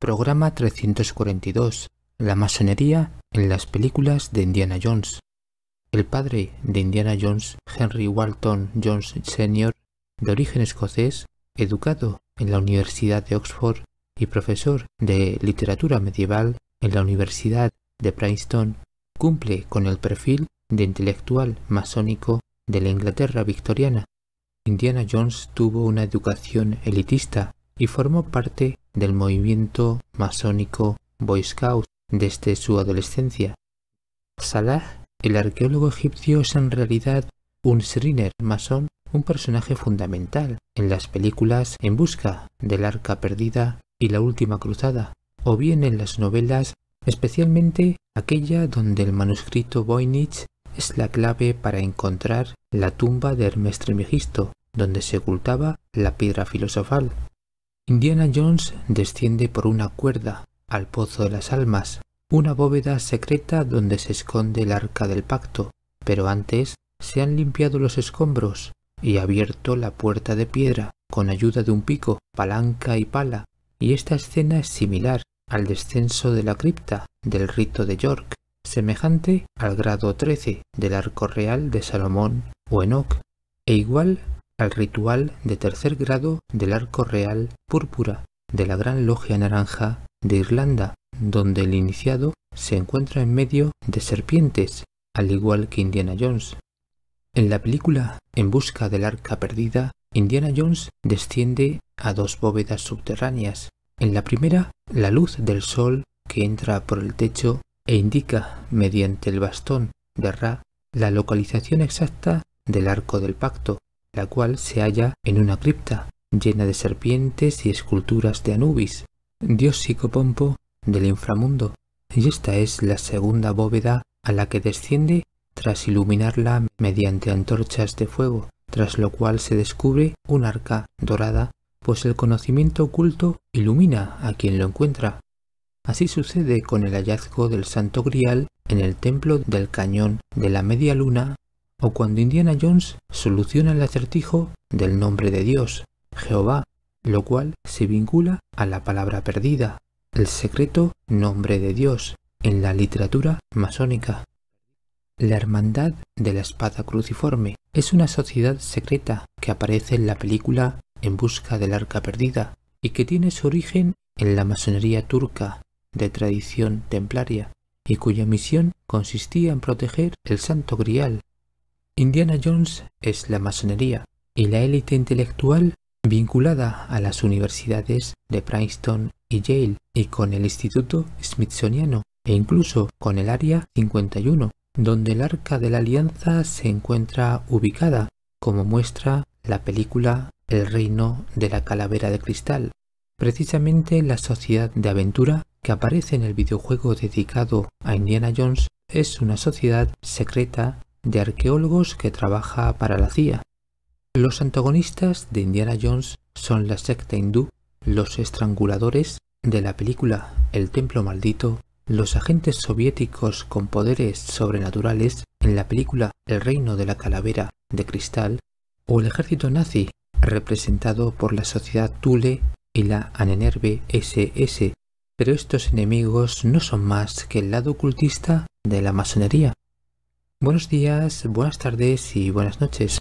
Programa 342. La masonería en las películas de Indiana Jones. El padre de Indiana Jones, Henry Walton Jones Sr., de origen escocés, educado en la Universidad de Oxford y profesor de literatura medieval en la Universidad de Princeton, cumple con el perfil de intelectual masónico de la Inglaterra victoriana. Indiana Jones tuvo una educación elitista y formó parte del movimiento masónico Boy desde su adolescencia. Salah, el arqueólogo egipcio, es en realidad un Sriner masón, un personaje fundamental en las películas En busca del arca perdida y La última cruzada, o bien en las novelas, especialmente aquella donde el manuscrito Voynich es la clave para encontrar la tumba de Hermes Trismegisto, donde se ocultaba la piedra filosofal. Indiana Jones desciende por una cuerda al Pozo de las Almas, una bóveda secreta donde se esconde el Arca del Pacto, pero antes se han limpiado los escombros y abierto la puerta de piedra con ayuda de un pico, palanca y pala, y esta escena es similar al descenso de la cripta del rito de York, semejante al grado 13 del arco real de Salomón o Enoch, e igual al ritual de tercer grado del Arco Real Púrpura de la Gran Logia Naranja de Irlanda, donde el iniciado se encuentra en medio de serpientes, al igual que Indiana Jones. En la película En busca del arca perdida, Indiana Jones desciende a dos bóvedas subterráneas. En la primera, la luz del sol que entra por el techo e indica, mediante el bastón de Ra, la localización exacta del arco del pacto la cual se halla en una cripta llena de serpientes y esculturas de Anubis, dios psicopompo del inframundo, y esta es la segunda bóveda a la que desciende tras iluminarla mediante antorchas de fuego, tras lo cual se descubre un arca dorada, pues el conocimiento oculto ilumina a quien lo encuentra. Así sucede con el hallazgo del Santo Grial en el templo del Cañón de la Media Luna o cuando Indiana Jones soluciona el acertijo del nombre de Dios, Jehová, lo cual se vincula a la palabra perdida, el secreto nombre de Dios, en la literatura masónica. La Hermandad de la Espada Cruciforme es una sociedad secreta que aparece en la película En Busca del Arca Perdida y que tiene su origen en la masonería turca de tradición templaria y cuya misión consistía en proteger el Santo Grial Indiana Jones es la masonería y la élite intelectual vinculada a las universidades de Princeton y Yale y con el Instituto Smithsoniano e incluso con el Área 51, donde el Arca de la Alianza se encuentra ubicada, como muestra la película El Reino de la Calavera de Cristal. Precisamente la sociedad de aventura que aparece en el videojuego dedicado a Indiana Jones es una sociedad secreta de arqueólogos que trabaja para la CIA. Los antagonistas de Indiana Jones son la secta hindú, los estranguladores de la película El Templo Maldito, los agentes soviéticos con poderes sobrenaturales en la película El Reino de la Calavera de Cristal, o el ejército nazi representado por la sociedad Thule y la Anenerve SS, pero estos enemigos no son más que el lado ocultista de la masonería, Buenos días, buenas tardes y buenas noches.